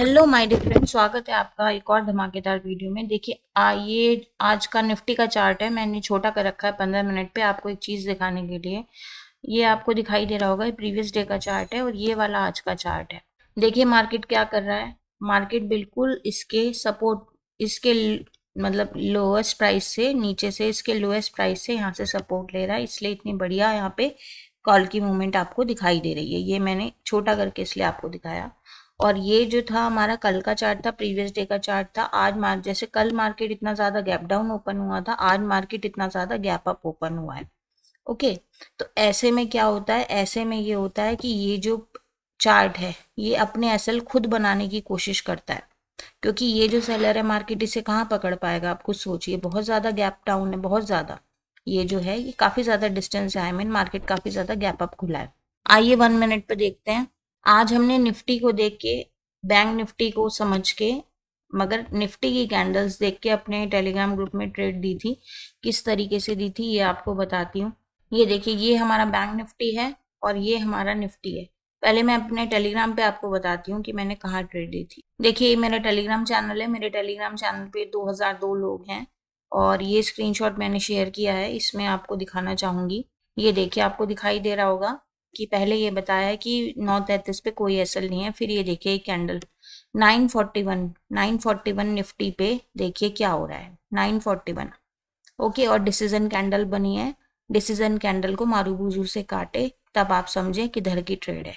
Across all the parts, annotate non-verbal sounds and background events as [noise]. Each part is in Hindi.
हेलो माय डियर फ्रेंड स्वागत है आपका एक और धमाकेदार वीडियो में देखिए आ ये आज का निफ्टी का चार्ट है मैंने छोटा कर रखा है पंद्रह मिनट पे आपको एक चीज़ दिखाने के लिए ये आपको दिखाई दे रहा होगा ये प्रीवियस डे का चार्ट है और ये वाला आज का चार्ट है देखिए मार्केट क्या कर रहा है मार्केट बिल्कुल इसके सपोर्ट इसके मतलब लोएस्ट प्राइस से नीचे से इसके लोएस्ट प्राइस से यहाँ से सपोर्ट ले रहा है इसलिए इतनी बढ़िया यहाँ पे कॉल की मूवमेंट आपको दिखाई दे रही है ये मैंने छोटा करके इसलिए आपको दिखाया और ये जो था हमारा कल का चार्ट था प्रीवियस डे का चार्ट था आज मार्केट जैसे कल मार्केट इतना ज़्यादा गैप डाउन ओपन हुआ था आज मार्केट इतना ज़्यादा गैप अप ओपन हुआ है ओके तो ऐसे में क्या होता है ऐसे में ये होता है कि ये जो चार्ट है ये अपने असल खुद बनाने की कोशिश करता है क्योंकि ये जो सेलर है मार्केट इसे कहाँ पकड़ पाएगा आप कुछ सोचिए बहुत ज़्यादा गैप डाउन है बहुत ज़्यादा ये जो है ये काफ़ी ज़्यादा डिस्टेंस है आई मीन मार्केट काफ़ी ज़्यादा गैप अप खुला है आइए वन मिनट पर देखते हैं आज हमने निफ्टी को देख के बैंक निफ्टी को समझ के मगर निफ्टी की कैंडल्स देख के अपने टेलीग्राम ग्रुप में ट्रेड दी थी किस तरीके से दी थी ये आपको बताती हूँ ये देखिए ये हमारा बैंक निफ्टी है और ये हमारा निफ्टी है पहले मैं अपने टेलीग्राम पे आपको बताती हूँ कि मैंने कहाँ ट्रेड दी थी देखिए ये मेरा टेलीग्राम चैनल है मेरे टेलीग्राम चैनल पे 2002 लोग हैं और ये स्क्रीनशॉट मैंने शेयर किया है इसमें आपको दिखाना चाहूंगी ये देखिए आपको दिखाई दे रहा होगा कि पहले ये बताया है कि नौ तैतीस पे कोई असर नहीं है फिर ये देखिए candle nine forty one nine forty one nifty पे देखिए क्या हो रहा है नाइन फोर्टी वन ओके और डिसीजन कैंडल बनी है डिसीजन कैंडल को मारूबूजू से काटे तब आप समझे किधर की ट्रेड है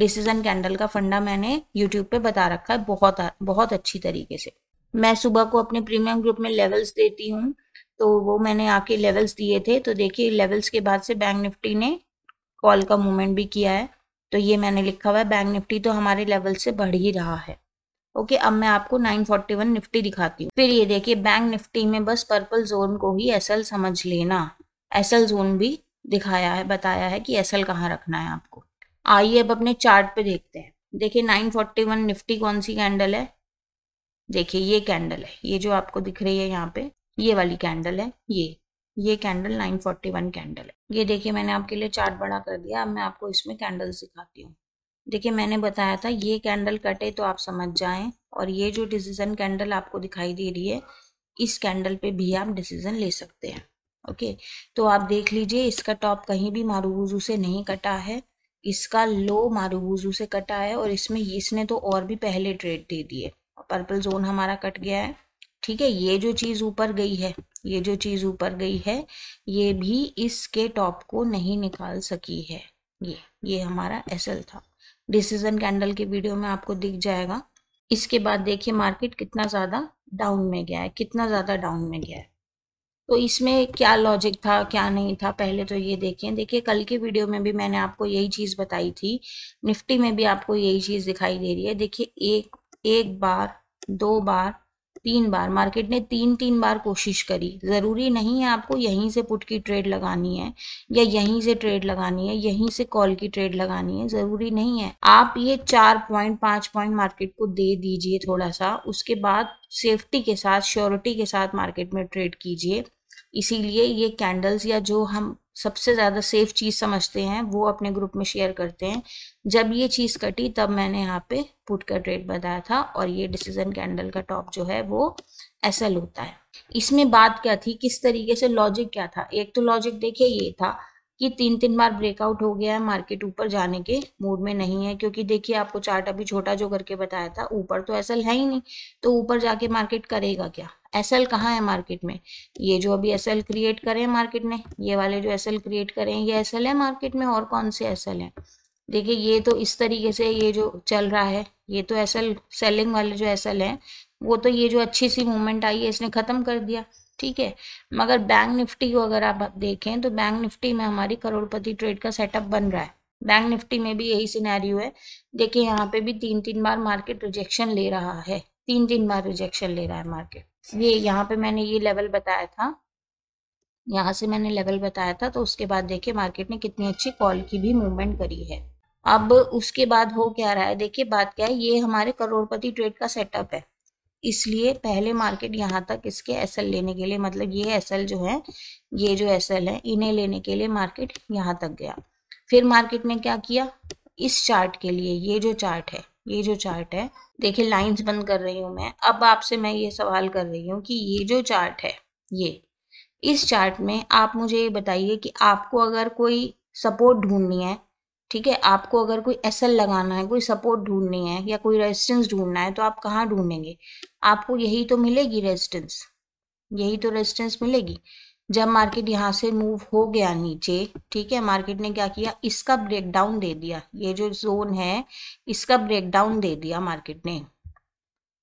डिसीजन कैंडल का फंडा मैंने यूट्यूब पे बता रखा है बहुत बहुत अच्छी तरीके से मैं सुबह को अपने प्रीमियम ग्रुप में लेवल्स देती हूँ तो वो मैंने आके लेवल्स दिए थे तो देखिए लेवल्स के बाद से बैंक निफ्टी ने कॉल का मूवमेंट भी किया है तो ये मैंने लिखा हुआ है बैंक निफ्टी तो हमारे लेवल से बढ़ ही रहा है ओके अब मैं आपको 941 निफ्टी दिखाती हूँ फिर ये देखिए बैंक निफ्टी में बस पर्पल जोन को ही एसएल समझ लेना एसएल जोन भी दिखाया है बताया है कि एसएल कहाँ रखना है आपको आइए अब अपने चार्ट पे देखते हैं देखिए 941 निफ्टी कौन सी कैंडल है देखिए ये कैंडल है ये जो आपको दिख रही है यहाँ पे ये वाली कैंडल है ये ये कैंडल 941 कैंडल है ये देखिए मैंने आपके लिए चार्ट बड़ा कर दिया अब मैं आपको इसमें कैंडल सिखाती हूँ देखिए मैंने बताया था ये कैंडल कटे तो आप समझ जाएं और ये जो डिसीजन कैंडल आपको दिखाई दे रही है इस कैंडल पे भी आप डिसीजन ले सकते हैं ओके तो आप देख लीजिए इसका टॉप कहीं भी मारूबूजू से नहीं कटा है इसका लो मारूबूजू से कटा है और इसमें इसने तो और भी पहले ट्रेड दे दिए पर्पल जोन हमारा कट गया है ठीक है ये जो चीज़ ऊपर गई है ये जो चीज़ ऊपर गई है ये भी इसके टॉप को नहीं निकाल सकी है ये ये हमारा एसएल था डिसीजन कैंडल के वीडियो में आपको दिख जाएगा इसके बाद देखिए मार्केट कितना ज़्यादा डाउन में गया है कितना ज़्यादा डाउन में गया है तो इसमें क्या लॉजिक था क्या नहीं था पहले तो ये देखें देखिए कल के वीडियो में भी मैंने आपको यही चीज़ बताई थी निफ्टी में भी आपको यही चीज़ दिखाई दे रही है देखिए एक एक बार दो बार तीन बार मार्केट ने तीन तीन बार कोशिश करी ज़रूरी नहीं है आपको यहीं से पुट की ट्रेड लगानी है या यहीं से ट्रेड लगानी है यहीं से कॉल की ट्रेड लगानी है ज़रूरी नहीं है आप ये चार पॉइंट पाँच पॉइंट मार्केट को दे दीजिए थोड़ा सा उसके बाद सेफ्टी के साथ श्योरिटी के साथ मार्केट में ट्रेड कीजिए इसीलिए ये कैंडल्स या जो हम सबसे ज़्यादा सेफ चीज़ समझते हैं वो अपने ग्रुप में शेयर करते हैं जब ये चीज़ कटी तब मैंने यहाँ पे पुट का ट्रेड बताया था और ये डिसीजन कैंडल का टॉप जो है वो एसएल होता है इसमें बात क्या थी किस तरीके से लॉजिक क्या था एक तो लॉजिक देखिए ये था कि तीन तीन बार ब्रेकआउट हो गया है मार्केट ऊपर जाने के मूड में नहीं है क्योंकि देखिए आपको चार्ट अभी छोटा जो करके बताया था ऊपर तो एसएल है ही नहीं तो ऊपर जाके मार्केट करेगा क्या एसएल कहाँ है मार्केट में ये जो अभी एसएल क्रिएट हैं मार्केट ने ये वाले जो एसएल क्रिएट करे हैं ये एसएल है मार्केट में और कौन से एसएल है देखिए ये तो इस तरीके से ये जो चल रहा है ये तो एसएल सेलिंग वाले जो एसएल है वो तो ये जो अच्छी सी मूवमेंट आई है इसने खत्म कर दिया ठीक है मगर बैंक निफ्टी को अगर आप देखें तो बैंक निफ्टी में हमारी करोड़पति ट्रेड का सेटअप बन रहा है बैंक निफ्टी में भी यही सिनेरियो है देखिए यहाँ पे भी तीन तीन बार मार्केट रिजेक्शन ले रहा है तीन तीन बार रिजेक्शन ले रहा है मार्केट ये यहाँ पे मैंने ये लेवल बताया था यहाँ से मैंने लेवल बताया था तो उसके बाद देखिए मार्केट ने कितनी अच्छी कॉल की भी मूवमेंट करी है अब उसके बाद हो क्या रहा है देखिए बात क्या है ये हमारे करोड़पति ट्रेड का सेटअप है इसलिए पहले मार्केट यहाँ तक इसके एसएल लेने के लिए मतलब ये एसएल जो है ये जो एसएल है इन्हें लेने के लिए मार्केट यहाँ तक गया फिर मार्केट ने क्या किया इस चार्ट के लिए ये जो चार्ट है ये जो चार्ट है देखिए लाइंस बंद कर रही हूँ मैं अब आपसे मैं ये सवाल कर रही हूँ कि ये जो चार्ट है ये इस चार्ट में आप मुझे ये बताइए कि आपको अगर कोई सपोर्ट ढूंढनी है ठीक है आपको अगर कोई एसएल लगाना है कोई सपोर्ट ढूंढनी है या कोई रेजिस्टेंस ढूंढना है तो आप कहाँ ढूंढेंगे आपको यही तो मिलेगी रेजिस्टेंस यही तो रेजिस्टेंस मिलेगी जब मार्केट यहाँ से मूव हो गया नीचे ठीक है मार्केट ने क्या किया इसका ब्रेकडाउन दे दिया ये जो जोन है इसका ब्रेकडाउन दे दिया मार्केट ने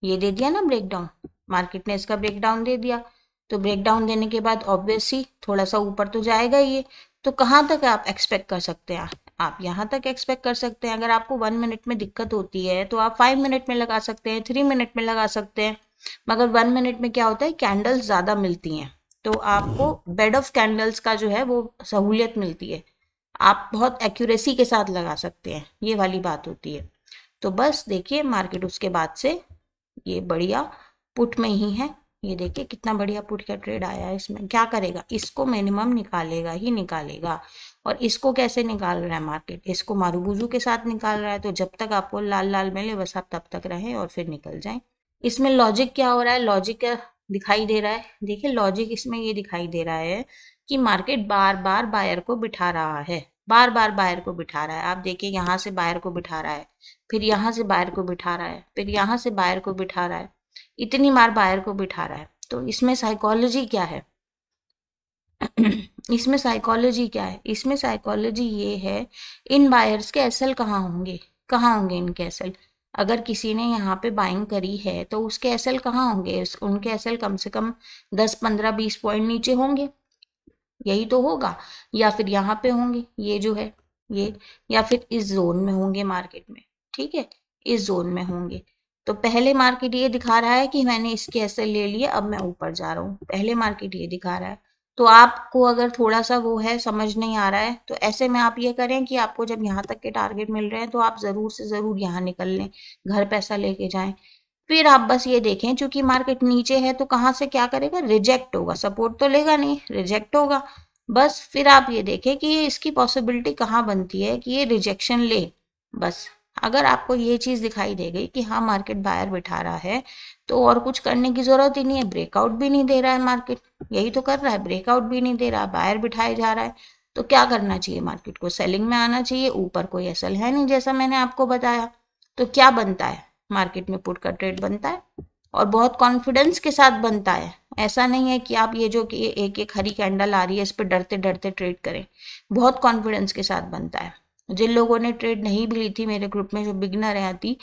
ये दे दिया ना ब्रेकडाउन मार्केट ने इसका ब्रेकडाउन दे दिया तो ब्रेकडाउन देने के बाद ऑब्वियसली थोड़ा सा ऊपर तो जाएगा ये तो कहाँ तक आप एक्सपेक्ट कर सकते हैं आप यहाँ तक एक्सपेक्ट कर सकते हैं अगर आपको वन मिनट में दिक्कत होती है तो आप फाइव मिनट में लगा सकते हैं थ्री मिनट में लगा सकते हैं मगर वन मिनट में क्या होता है कैंडल्स ज़्यादा मिलती हैं तो आपको बेड ऑफ कैंडल्स का जो है वो सहूलियत मिलती है आप बहुत एक्यूरेसी के साथ लगा सकते हैं ये वाली बात होती है तो बस देखिए मार्केट उसके बाद से ये बढ़िया पुट में ही है ये देखिए कितना बढ़िया पुट का ट्रेड आया है इसमें क्या करेगा इसको मिनिमम निकालेगा ही निकालेगा और इसको कैसे निकाल रहा है मार्केट इसको मारूबुजू के साथ निकाल रहा है तो जब तक आपको लाल लाल मिले बस आप तब तक रहें और फिर निकल जाए इसमें लॉजिक क्या हो रहा है लॉजिक दिखाई दे रहा है देखिए लॉजिक इसमें ये दिखाई दे रहा है कि मार्केट बार बार बायर को बिठा रहा है बार बार बायर को बिठा रहा है आप देखिए यहाँ से बायर को बिठा रहा है फिर यहाँ से बायर को बिठा रहा है फिर यहाँ से बायर को बिठा रहा है इतनी बार बायर को बिठा रहा है तो इसमें [clears throat] साइकोलॉजी क्या है इसमें साइकोलॉजी क्या है इसमें साइकोलॉजी ये है इन बायर्स के एसल कहाँ होंगे कहाँ होंगे इनके एसल अगर किसी ने यहाँ पे बाइंग करी है तो उसके एसल कहाँ होंगे उनके एसल कम से कम दस पंद्रह बीस पॉइंट नीचे होंगे यही तो होगा या फिर यहाँ पे होंगे ये जो है ये या फिर इस जोन में होंगे मार्केट में ठीक है इस जोन में होंगे तो पहले मार्केट ये दिखा रहा है कि मैंने इसके ऐसे ले लिए अब मैं ऊपर जा रहा हूँ पहले मार्केट ये दिखा रहा है तो आपको अगर थोड़ा सा वो है समझ नहीं आ रहा है तो ऐसे में आप ये करें कि आपको जब यहाँ तक के टारगेट मिल रहे हैं तो आप ज़रूर से ज़रूर यहाँ निकल लें घर पैसा लेके जाएं फिर आप बस ये देखें चूंकि मार्केट नीचे है तो कहाँ से क्या करेगा रिजेक्ट होगा सपोर्ट तो लेगा नहीं रिजेक्ट होगा बस फिर आप ये देखें कि इसकी पॉसिबिलिटी कहाँ बनती है कि ये रिजेक्शन ले बस अगर आपको ये चीज़ दिखाई दे गई कि हाँ मार्केट बायर बिठा रहा है तो और कुछ करने की ज़रूरत ही नहीं है ब्रेकआउट भी नहीं दे रहा है मार्केट यही तो कर रहा है ब्रेकआउट भी नहीं दे रहा बायर बिठाया जा रहा है तो क्या करना चाहिए मार्केट को सेलिंग में आना चाहिए ऊपर कोई असल है नहीं जैसा मैंने आपको बताया तो क्या बनता है मार्केट में पुट का ट्रेड बनता है और बहुत कॉन्फिडेंस के साथ बनता है ऐसा नहीं है कि आप ये जो कि एक एक हरी कैंडल आ रही है इस पर डरते डरते ट्रेड करें बहुत कॉन्फिडेंस के साथ बनता है जिन लोगों ने ट्रेड नहीं भी ली थी मेरे ग्रुप में जो बिगनर है थी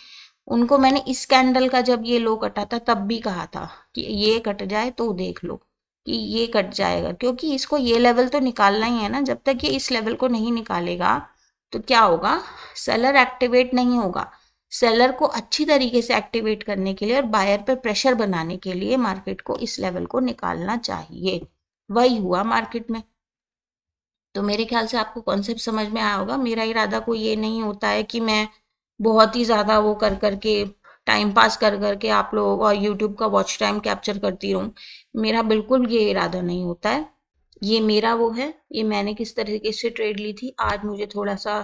उनको मैंने इस कैंडल का जब ये लो कटा था तब भी कहा था कि ये कट जाए तो देख लो कि ये कट जाएगा क्योंकि इसको ये लेवल तो निकालना ही है ना जब तक ये इस लेवल को नहीं निकालेगा तो क्या होगा सेलर एक्टिवेट नहीं होगा सेलर को अच्छी तरीके से एक्टिवेट करने के लिए और बायर पर प्रेशर बनाने के लिए मार्केट को इस लेवल को निकालना चाहिए वही हुआ मार्केट में तो मेरे ख्याल से आपको कॉन्सेप्ट समझ में आया होगा मेरा इरादा कोई ये नहीं होता है कि मैं बहुत ही ज़्यादा वो कर करके टाइम पास कर करके आप लोगों का यूट्यूब का वॉच टाइम कैप्चर करती रहूँ मेरा बिल्कुल ये इरादा नहीं होता है ये मेरा वो है ये मैंने किस तरीके से ट्रेड ली थी आज मुझे थोड़ा सा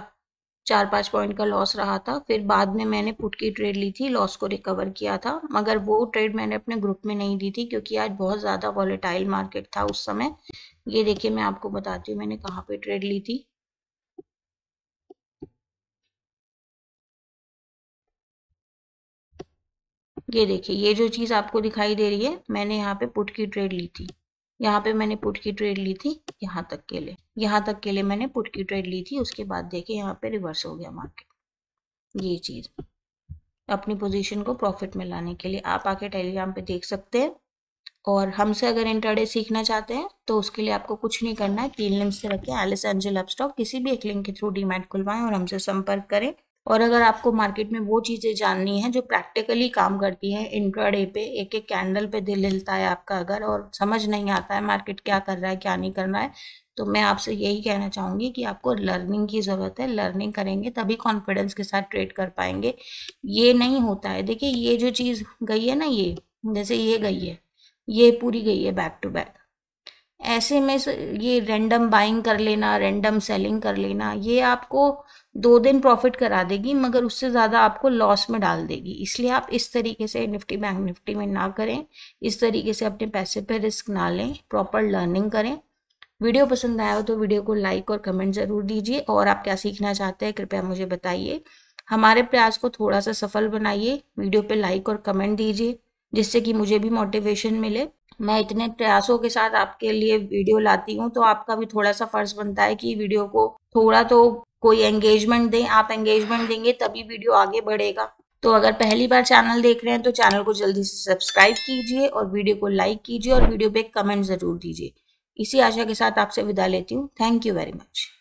चार पाँच पॉइंट का लॉस रहा था फिर बाद में मैंने पुट की ट्रेड ली थी लॉस को रिकवर किया था मगर वो ट्रेड मैंने अपने ग्रुप में नहीं दी थी क्योंकि आज बहुत ज़्यादा वॉलेटाइल मार्केट था उस समय ये देखिए मैं आपको बताती हूँ मैंने कहाँ पे ट्रेड ली थी ये देखिए ये जो चीज़ आपको दिखाई दे रही है मैंने यहाँ पे पुट की ट्रेड ली थी यहाँ पे मैंने पुट की ट्रेड ली थी यहाँ तक के लिए यहाँ तक के लिए मैंने पुट की ट्रेड ली थी उसके बाद देखिए यहाँ पे रिवर्स हो गया मार्केट ये चीज़ अपनी पोजीशन को प्रॉफिट में लाने के लिए आप आके टेलीग्राम पे देख सकते हैं और हमसे अगर इंटरडे सीखना चाहते हैं तो उसके लिए आपको कुछ नहीं करना है तीन लिंक से रखें एलिस एंजल अपस्टॉक किसी भी एक लिंक के थ्रू डीमैट खुलवाएं और हमसे संपर्क करें और अगर आपको मार्केट में वो चीज़ें जाननी है जो प्रैक्टिकली काम करती हैं इंट्राडे पे एक एक कैंडल पे दिल हिलता है आपका अगर और समझ नहीं आता है मार्केट क्या कर रहा है क्या नहीं कर रहा है तो मैं आपसे यही कहना चाहूँगी कि आपको लर्निंग की ज़रूरत है लर्निंग करेंगे तभी कॉन्फिडेंस के साथ ट्रेड कर पाएंगे ये नहीं होता है देखिए ये जो चीज़ गई है ना ये जैसे ये गई है ये पूरी गई है बैक टू बैक ऐसे में ये रैंडम बाइंग कर लेना रैंडम सेलिंग कर लेना ये आपको दो दिन प्रॉफिट करा देगी मगर उससे ज़्यादा आपको लॉस में डाल देगी इसलिए आप इस तरीके से निफ्टी बैंक निफ्टी में ना करें इस तरीके से अपने पैसे पर रिस्क ना लें प्रॉपर लर्निंग करें वीडियो पसंद आया हो तो वीडियो को लाइक और कमेंट ज़रूर दीजिए और आप क्या सीखना चाहते हैं कृपया मुझे बताइए हमारे प्रयास को थोड़ा सा सफल बनाइए वीडियो पे लाइक और कमेंट दीजिए जिससे कि मुझे भी मोटिवेशन मिले मैं इतने प्रयासों के साथ आपके लिए वीडियो लाती हूँ तो आपका भी थोड़ा सा फर्ज बनता है कि वीडियो को थोड़ा तो कोई एंगेजमेंट दें आप एंगेजमेंट देंगे तभी वीडियो आगे बढ़ेगा तो अगर पहली बार चैनल देख रहे हैं तो चैनल को जल्दी से सब्सक्राइब कीजिए और वीडियो को लाइक कीजिए और वीडियो पे कमेंट ज़रूर दीजिए इसी आशा के साथ आपसे विदा लेती हूँ थैंक यू वेरी मच